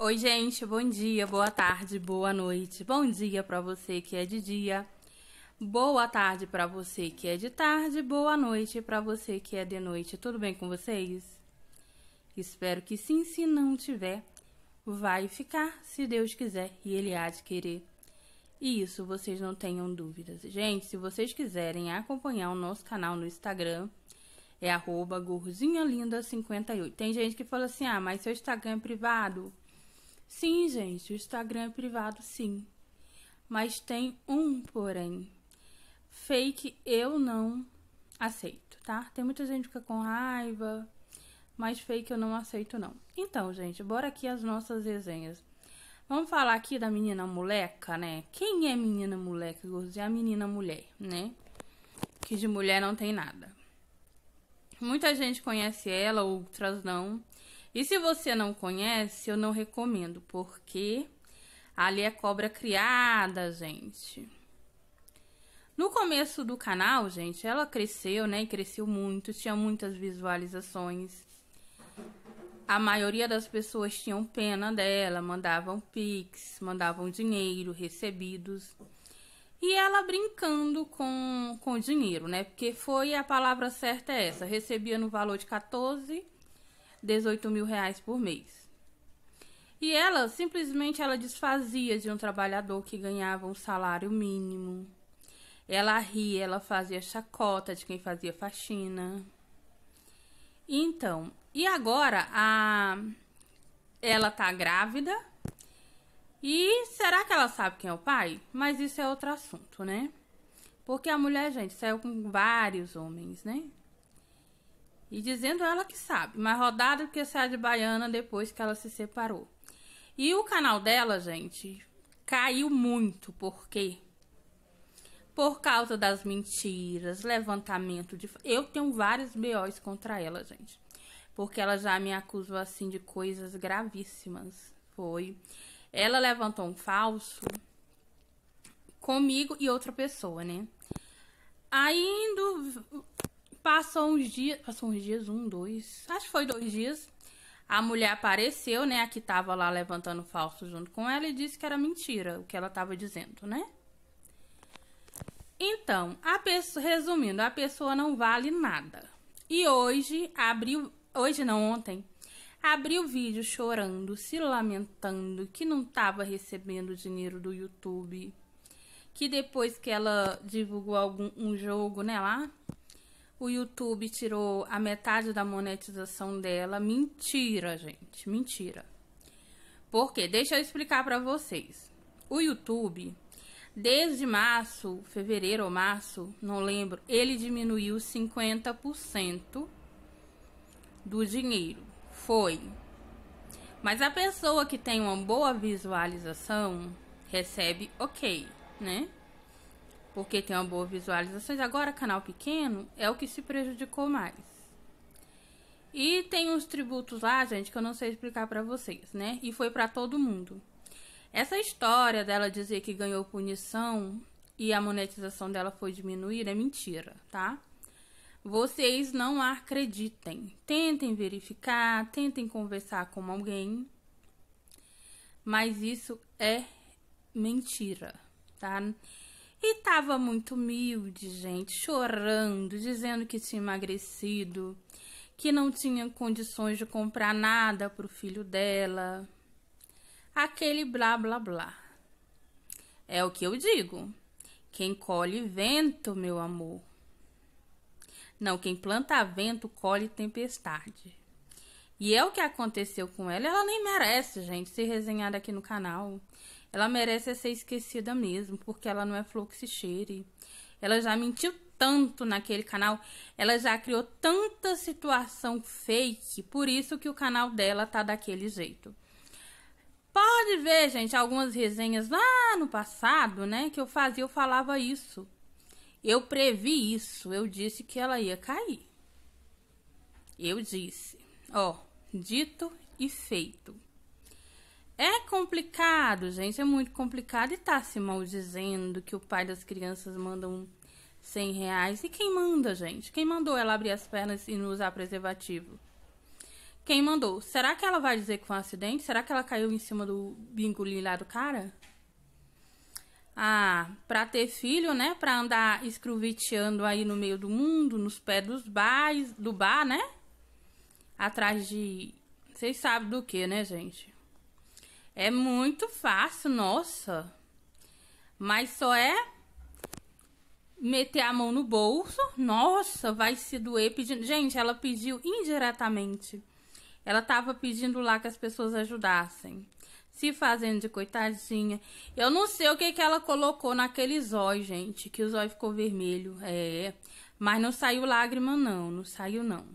Oi, gente, bom dia, boa tarde, boa noite. Bom dia para você que é de dia. Boa tarde para você que é de tarde, boa noite para você que é de noite. Tudo bem com vocês? Espero que sim, se não tiver, vai ficar, se Deus quiser e ele há de querer. E isso vocês não tenham dúvidas. Gente, se vocês quiserem acompanhar o nosso canal no Instagram, é arroba gorzinhalinda58. Tem gente que fala assim, ah, mas seu Instagram é privado. Sim, gente, o Instagram é privado, sim. Mas tem um porém. Fake eu não aceito, tá? Tem muita gente que fica com raiva, mas fake eu não aceito, não. Então, gente, bora aqui as nossas resenhas. Vamos falar aqui da menina moleca, né? Quem é menina moleca, É a menina mulher, né? Que de mulher não tem nada. Muita gente conhece ela, outras não. E se você não conhece, eu não recomendo, porque ali é cobra criada, gente. No começo do canal, gente, ela cresceu, né? E cresceu muito, tinha muitas visualizações. A maioria das pessoas tinham pena dela, mandavam pix, mandavam dinheiro, recebidos. E ela brincando com, com dinheiro, né? Porque foi a palavra certa é essa. Recebia no valor de 14 18 mil reais por mês. E ela, simplesmente, ela desfazia de um trabalhador que ganhava um salário mínimo. Ela ria, ela fazia chacota de quem fazia faxina. Então, e agora a ela tá grávida. E será que ela sabe quem é o pai? Mas isso é outro assunto, né? Porque a mulher, gente, saiu com vários homens, né? E dizendo ela que sabe, mais rodada do que a de baiana depois que ela se separou. E o canal dela, gente, caiu muito, por quê? Por causa das mentiras, levantamento de. Eu tenho vários BOs contra ela, gente. Porque ela já me acusou assim de coisas gravíssimas. Foi. Ela levantou um falso comigo e outra pessoa, né? ainda Passou uns dias, passou uns dias, um, dois, acho que foi dois dias. A mulher apareceu, né, a que tava lá levantando falso junto com ela e disse que era mentira o que ela tava dizendo, né? Então, a pessoa, resumindo, a pessoa não vale nada. E hoje abriu, hoje não ontem, abriu o vídeo chorando, se lamentando que não estava recebendo dinheiro do YouTube, que depois que ela divulgou algum um jogo, né, lá, o YouTube tirou a metade da monetização dela. Mentira, gente, mentira. Por quê? Deixa eu explicar para vocês. O YouTube, desde março, fevereiro ou março, não lembro, ele diminuiu 50% do dinheiro. Foi. Mas a pessoa que tem uma boa visualização recebe ok, né? porque tem uma boa visualizações. Agora, canal pequeno é o que se prejudicou mais. E tem uns tributos lá, gente, que eu não sei explicar para vocês, né? E foi para todo mundo. Essa história dela dizer que ganhou punição e a monetização dela foi diminuir é mentira, tá? Vocês não acreditem. Tentem verificar, tentem conversar com alguém. Mas isso é mentira, tá? E tava muito humilde, gente, chorando, dizendo que tinha emagrecido, que não tinha condições de comprar nada pro filho dela. Aquele blá blá blá. É o que eu digo. Quem colhe vento, meu amor. Não, quem planta vento colhe tempestade. E é o que aconteceu com ela. Ela nem merece, gente, ser resenhada aqui no canal. Ela merece ser esquecida mesmo, porque ela não é flor cheire. Ela já mentiu tanto naquele canal, ela já criou tanta situação fake, por isso que o canal dela tá daquele jeito. Pode ver, gente, algumas resenhas lá no passado, né, que eu fazia, eu falava isso. Eu previ isso, eu disse que ela ia cair. Eu disse, ó, dito e feito. É complicado, gente, é muito complicado. E tá se maldizendo que o pai das crianças manda um 100 reais. E quem manda, gente? Quem mandou ela abrir as pernas e não usar preservativo? Quem mandou? Será que ela vai dizer que foi um acidente? Será que ela caiu em cima do bingolinho lá do cara? Ah, pra ter filho, né? Pra andar escruviteando aí no meio do mundo, nos pés dos bares, do bar, né? Atrás de. Vocês sabem do que, né, gente? É muito fácil, nossa. Mas só é meter a mão no bolso. Nossa, vai se doer pedindo. Gente, ela pediu indiretamente. Ela tava pedindo lá que as pessoas ajudassem. Se fazendo de coitadinha. Eu não sei o que, que ela colocou naquele zóio, gente. Que o zóio ficou vermelho. É. Mas não saiu lágrima, não. Não saiu, não.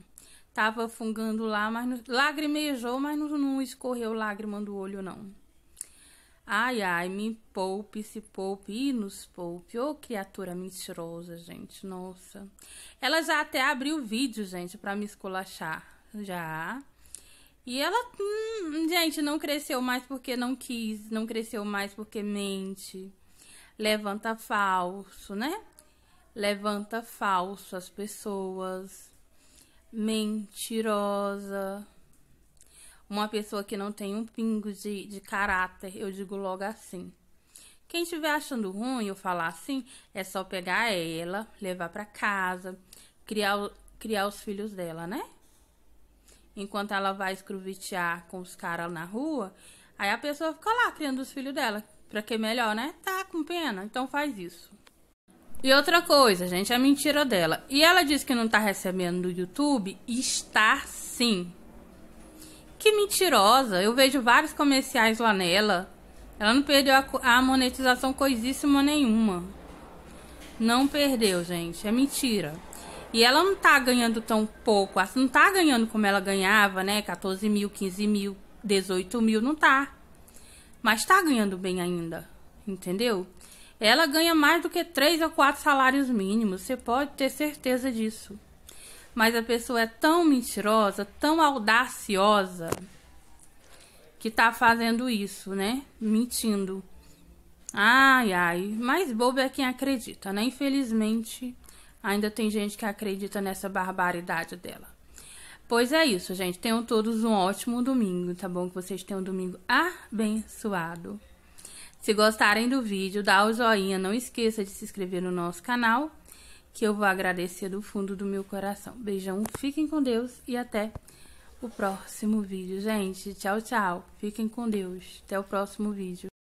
Tava fungando lá, mas não, lagrimejou, mas não, não escorreu lágrima do olho, não. Ai, ai, me poupe, se poupe e nos poupe. Ô, oh, criatura mentirosa, gente, nossa. Ela já até abriu o vídeo, gente, pra me esculachar. Já. E ela, hum, gente, não cresceu mais porque não quis, não cresceu mais porque mente. Levanta falso, né? Levanta falso as pessoas mentirosa, uma pessoa que não tem um pingo de, de caráter, eu digo logo assim. Quem estiver achando ruim eu falar assim, é só pegar ela, levar para casa, criar, criar os filhos dela, né? Enquanto ela vai escruvitear com os caras na rua, aí a pessoa fica lá criando os filhos dela. Pra que melhor, né? Tá com pena, então faz isso. E outra coisa, gente, a é mentira dela. E ela disse que não tá recebendo do YouTube, está sim. Que mentirosa. Eu vejo vários comerciais lá nela. Ela não perdeu a, a monetização coisíssima nenhuma. Não perdeu, gente. É mentira. E ela não tá ganhando tão pouco. Assim, não tá ganhando como ela ganhava, né? 14 mil, 15 mil, 18 mil. Não tá. Mas tá ganhando bem ainda. Entendeu? Ela ganha mais do que 3 a 4 salários mínimos, você pode ter certeza disso. Mas a pessoa é tão mentirosa, tão audaciosa, que tá fazendo isso, né? Mentindo. Ai, ai. Mais bobo é quem acredita, né? Infelizmente, ainda tem gente que acredita nessa barbaridade dela. Pois é isso, gente. Tenham todos um ótimo domingo, tá bom? Que vocês tenham um domingo abençoado. Se gostarem do vídeo, dá o joinha, não esqueça de se inscrever no nosso canal, que eu vou agradecer do fundo do meu coração. Beijão, fiquem com Deus e até o próximo vídeo. Gente, tchau, tchau. Fiquem com Deus. Até o próximo vídeo.